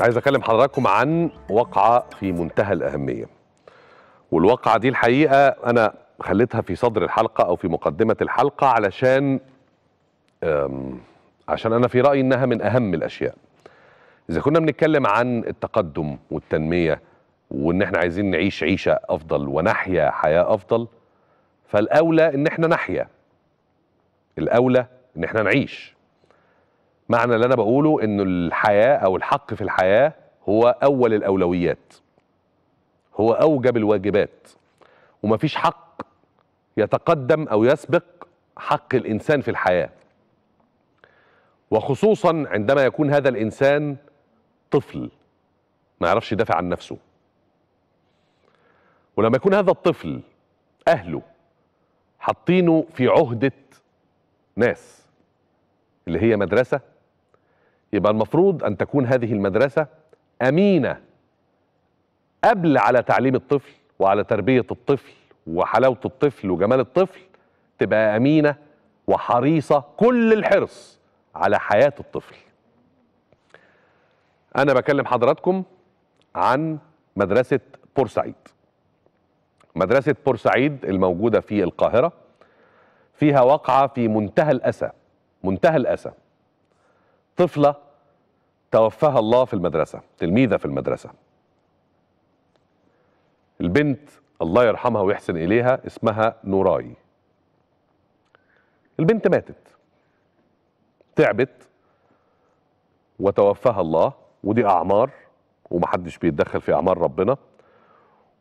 عايز اكلم حضراتكم عن وقعه في منتهى الاهميه والواقعه دي الحقيقه انا خليتها في صدر الحلقه او في مقدمه الحلقه علشان عشان انا في رايي انها من اهم الاشياء اذا كنا بنتكلم عن التقدم والتنميه وان احنا عايزين نعيش عيشه افضل ونحيا حياه افضل فالاولى ان احنا نحيا الاولى ان احنا نعيش معنى اللي انا بقوله انه الحياه او الحق في الحياه هو اول الاولويات هو اوجب الواجبات ومفيش حق يتقدم او يسبق حق الانسان في الحياه وخصوصا عندما يكون هذا الانسان طفل ما يعرفش يدافع عن نفسه ولما يكون هذا الطفل اهله حاطينه في عهده ناس اللي هي مدرسه يبقى المفروض أن تكون هذه المدرسة أمينة قبل على تعليم الطفل وعلى تربية الطفل وحلاوة الطفل وجمال الطفل تبقى أمينة وحريصة كل الحرص على حياة الطفل أنا بكلم حضراتكم عن مدرسة بورسعيد مدرسة بورسعيد الموجودة في القاهرة فيها واقعة في منتهى الأسى منتهى الأسى طفلة توفاها الله في المدرسة تلميذة في المدرسة البنت الله يرحمها ويحسن إليها اسمها نوراي البنت ماتت تعبت وتوفاها الله ودي أعمار ومحدش بيتدخل في أعمار ربنا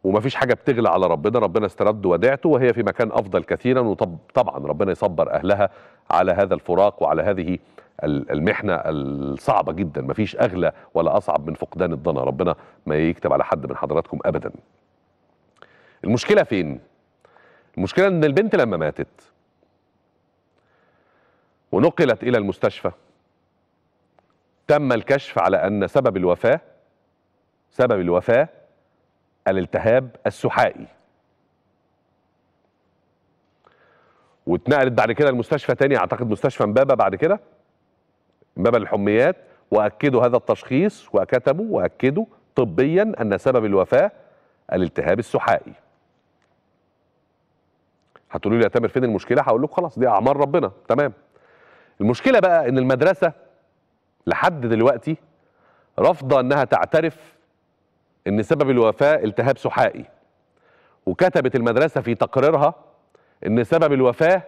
وما فيش حاجه بتغلى على ربنا ربنا استرد وديعته وهي في مكان افضل كثيرا وطبعا ربنا يصبر اهلها على هذا الفراق وعلى هذه المحنه الصعبه جدا مفيش اغلى ولا اصعب من فقدان الضنا ربنا ما يكتب على حد من حضراتكم ابدا المشكله فين المشكله ان البنت لما ماتت ونقلت الى المستشفى تم الكشف على ان سبب الوفاه سبب الوفاه الالتهاب السحائي واتنقلت بعد كده لمستشفى تاني اعتقد مستشفى امبابه بعد كده امبابه للحميات واكدوا هذا التشخيص وكتبوا واكدوا طبيا ان سبب الوفاه الالتهاب السحائي هتقولوا لي يا تامر فين المشكله هقول لكم خلاص دي اعمار ربنا تمام المشكله بقى ان المدرسه لحد دلوقتي رافضه انها تعترف ان سبب الوفاه التهاب سحائي وكتبت المدرسه في تقريرها ان سبب الوفاه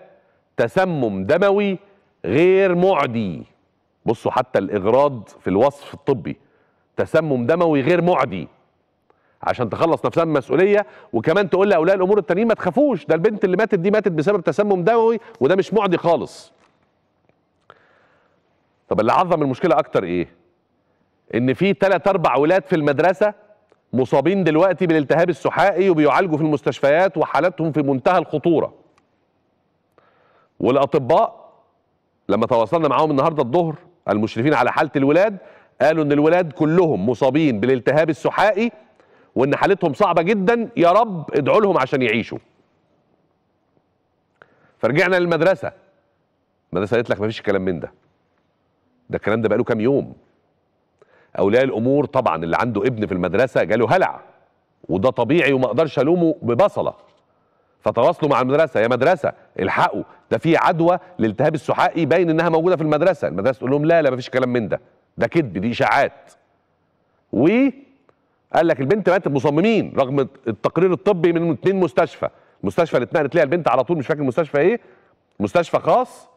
تسمم دموي غير معدي بصوا حتى الاغراض في الوصف الطبي تسمم دموي غير معدي عشان تخلص نفسها من المسؤوليه وكمان تقول لاولياء الامور التانيين ما تخافوش ده البنت اللي ماتت دي ماتت بسبب تسمم دموي وده مش معدي خالص طب اللي عظم المشكله اكتر ايه ان في تلات اربع ولاد في المدرسه مصابين دلوقتي بالالتهاب السحائي وبيعالجوا في المستشفيات وحالتهم في منتهى الخطوره والاطباء لما تواصلنا معاهم النهارده الظهر المشرفين على حاله الولاد قالوا ان الولاد كلهم مصابين بالالتهاب السحائي وان حالتهم صعبه جدا يا رب ادعوا لهم عشان يعيشوا فرجعنا للمدرسه المدرسه قالت لك مفيش كلام من ده ده الكلام ده بقاله كام يوم اولياء الامور طبعا اللي عنده ابن في المدرسه جاله هلع وده طبيعي وما اقدرش الومه ببصله فتواصلوا مع المدرسه يا مدرسه الحقوا ده في عدوى لالتهاب السحائي باين انها موجوده في المدرسه المدرسه تقول لهم لا لا مفيش كلام من ده ده كذب دي اشاعات و قال لك البنت ماتت مصممين رغم التقرير الطبي من اثنين مستشفى المستشفى اللي اتنقلت ليها البنت على طول مش فاكر المستشفى ايه مستشفى خاص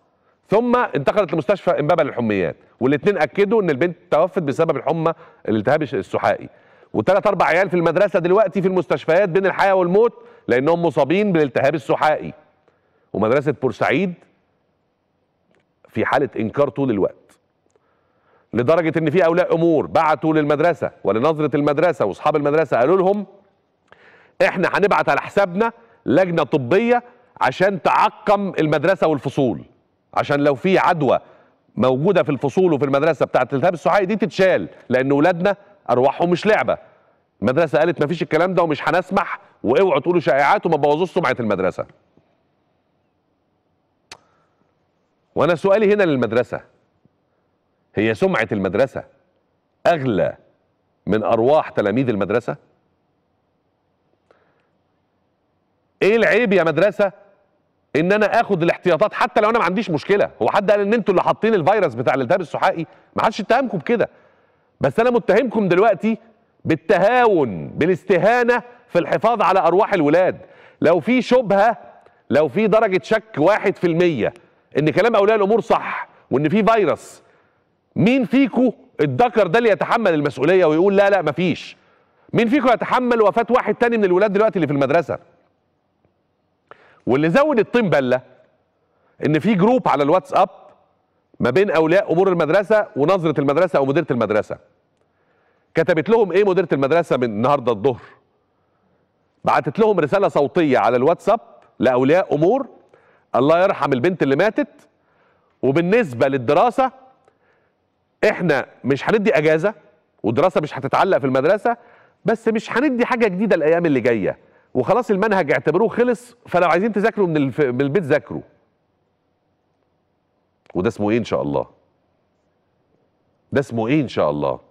ثم انتقلت لمستشفى امبابه للحميات والاثنين اكدوا ان البنت توفت بسبب الحمى الالتهاب السحائي وثلاث اربع عيال في المدرسه دلوقتي في المستشفيات بين الحياه والموت لانهم مصابين بالالتهاب السحائي ومدرسه بورسعيد في حاله انكار طول الوقت لدرجه ان في اولاء امور بعتوا للمدرسه ولنظره المدرسه واصحاب المدرسه قالوا لهم احنا هنبعت على حسابنا لجنه طبيه عشان تعقم المدرسه والفصول عشان لو في عدوى موجوده في الفصول وفي المدرسه بتاعه الالتهاب السعائي دي تتشال لان اولادنا ارواحهم مش لعبه المدرسه قالت ما فيش الكلام ده ومش هنسمح واوعوا تقولوا شائعات وما تبوظوش سمعه المدرسه وانا سؤالي هنا للمدرسه هي سمعه المدرسه اغلى من ارواح تلاميذ المدرسه ايه العيب يا مدرسه ان انا اخد الاحتياطات حتى لو انا ما عنديش مشكله هو حد قال ان انتوا اللي حاطين الفيروس بتاع الالتهاب السحائي ما حدش اتهمكم بكده بس انا متهمكم دلوقتي بالتهاون بالاستهانه في الحفاظ على ارواح الولاد لو في شبهه لو في درجه شك واحد في المية ان كلام اولياء الامور صح وان في فيروس مين فيكو الذكر ده اللي يتحمل المسؤوليه ويقول لا لا مفيش مين فيكو يتحمل وفاه واحد تاني من الولاد دلوقتي اللي في المدرسه واللي زود الطين بله ان في جروب على الواتساب ما بين اولياء امور المدرسه ونظره المدرسه او مديره المدرسه كتبت لهم ايه مديره المدرسه من النهارده الظهر بعتت لهم رساله صوتيه على الواتساب لاولياء امور الله يرحم البنت اللي ماتت وبالنسبه للدراسه احنا مش هندي اجازه والدراسه مش هتتعلق في المدرسه بس مش هندي حاجه جديده الايام اللي جايه وخلاص المنهج اعتبروه خلص فلو عايزين تذاكروا من, الف... من البيت ذاكروا وده اسمه ايه ان شاء الله ده اسمه ايه ان شاء الله